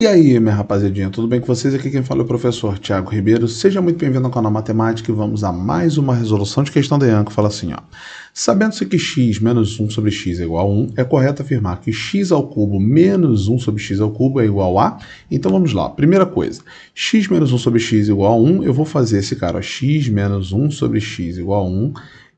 E aí, minha rapaziadinha, tudo bem com vocês? Aqui quem fala é o professor Tiago Ribeiro. Seja muito bem-vindo ao canal Matemática e vamos a mais uma resolução de questão de Ian, que fala assim, ó. Sabendo-se que x menos 1 sobre x é igual a 1, é correto afirmar que x ao cubo menos 1 sobre x ao cubo é igual a... Então vamos lá, primeira coisa, x menos 1 sobre x igual a 1, eu vou fazer esse cara, ó, x menos 1 sobre x igual a 1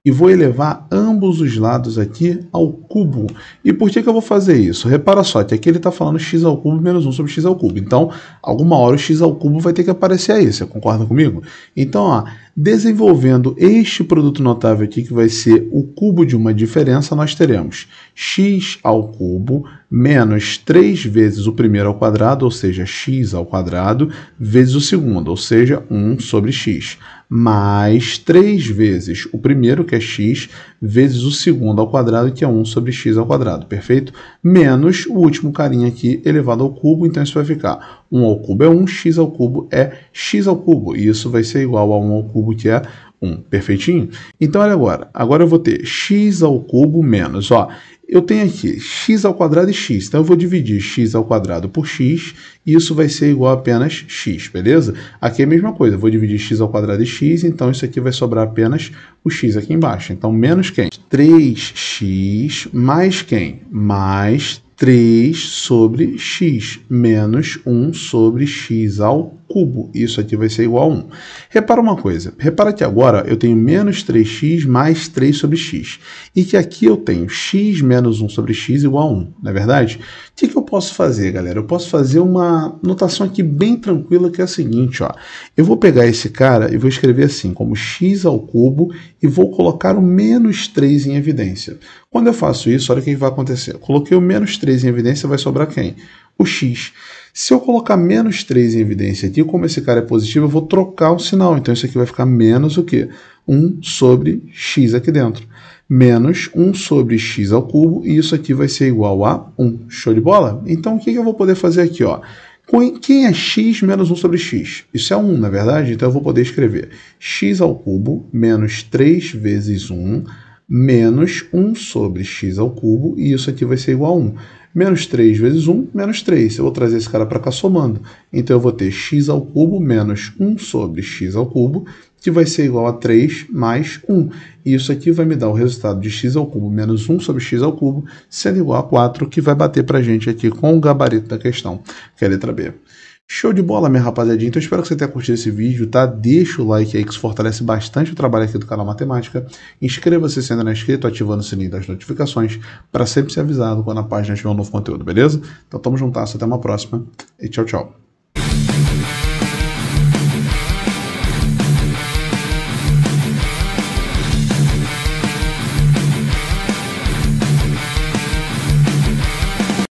e vou elevar ambos os lados aqui ao cubo. E por que, que eu vou fazer isso? Repara só que aqui ele está falando x ao cubo menos 1 sobre x ao cubo. Então, alguma hora o x ao cubo vai ter que aparecer aí, você concorda comigo? Então, ó, desenvolvendo este produto notável aqui, que vai ser o cubo de uma diferença, nós teremos x ao cubo menos 3 vezes o primeiro ao quadrado, ou seja, x ao quadrado, vezes o segundo, ou seja, 1 sobre x, mais 3 vezes o primeiro, que é x, vezes o segundo ao quadrado, que é 1 sobre x ao quadrado, perfeito? Menos o último carinha aqui elevado ao cubo, então isso vai ficar 1 ao cubo é 1, x ao cubo é x ao cubo, e isso vai ser igual a 1 ao cubo, que é 1, perfeitinho? Então, olha agora, agora eu vou ter x ao cubo menos, ó, eu tenho aqui x ao quadrado e x. Então eu vou dividir x ao quadrado por x e isso vai ser igual a apenas x, beleza? Aqui é a mesma coisa, eu vou dividir x ao quadrado e x, então isso aqui vai sobrar apenas o x aqui embaixo. Então menos quem? 3x mais quem? Mais 3 sobre x menos 1 sobre x ao cubo. Isso aqui vai ser igual a 1. Repara uma coisa. Repara que agora eu tenho menos 3x mais 3 sobre x. E que aqui eu tenho x menos 1 sobre x igual a 1. Não é verdade? O que, que eu posso fazer, galera? Eu posso fazer uma notação aqui bem tranquila que é a seguinte. Ó. Eu vou pegar esse cara e vou escrever assim, como x ao cubo, e vou colocar o menos 3 em evidência. Quando eu faço isso, olha o que vai acontecer. Eu coloquei o menos 3 em evidência, vai sobrar quem? O x. Se eu colocar menos 3 em evidência aqui, como esse cara é positivo, eu vou trocar o sinal. Então isso aqui vai ficar menos o quê? 1 sobre x aqui dentro. Menos 1 sobre x ao cubo, e isso aqui vai ser igual a 1. Show de bola? Então o que eu vou poder fazer aqui? Ó? Quem é x menos 1 sobre x? Isso é 1, na verdade? Então eu vou poder escrever x ao cubo menos 3 vezes 1 menos 1 sobre x ao cubo, e isso aqui vai ser igual a 1. Menos 3 vezes 1, menos 3. Eu vou trazer esse cara para cá somando. Então, eu vou ter x ao cubo menos 1 sobre x ao cubo, que vai ser igual a 3 mais 1. E isso aqui vai me dar o resultado de x ao cubo menos 1 sobre x ao cubo, sendo igual a 4, que vai bater para a gente aqui com o gabarito da questão, que é a letra B. Show de bola, minha rapaziadinha. Então, espero que você tenha curtido esse vídeo, tá? Deixa o like aí que isso fortalece bastante o trabalho aqui do canal Matemática. Inscreva-se se ainda não é inscrito, ativando o sininho das notificações para sempre ser avisado quando a página tiver um novo conteúdo, beleza? Então, tamo juntas, até uma próxima e tchau, tchau.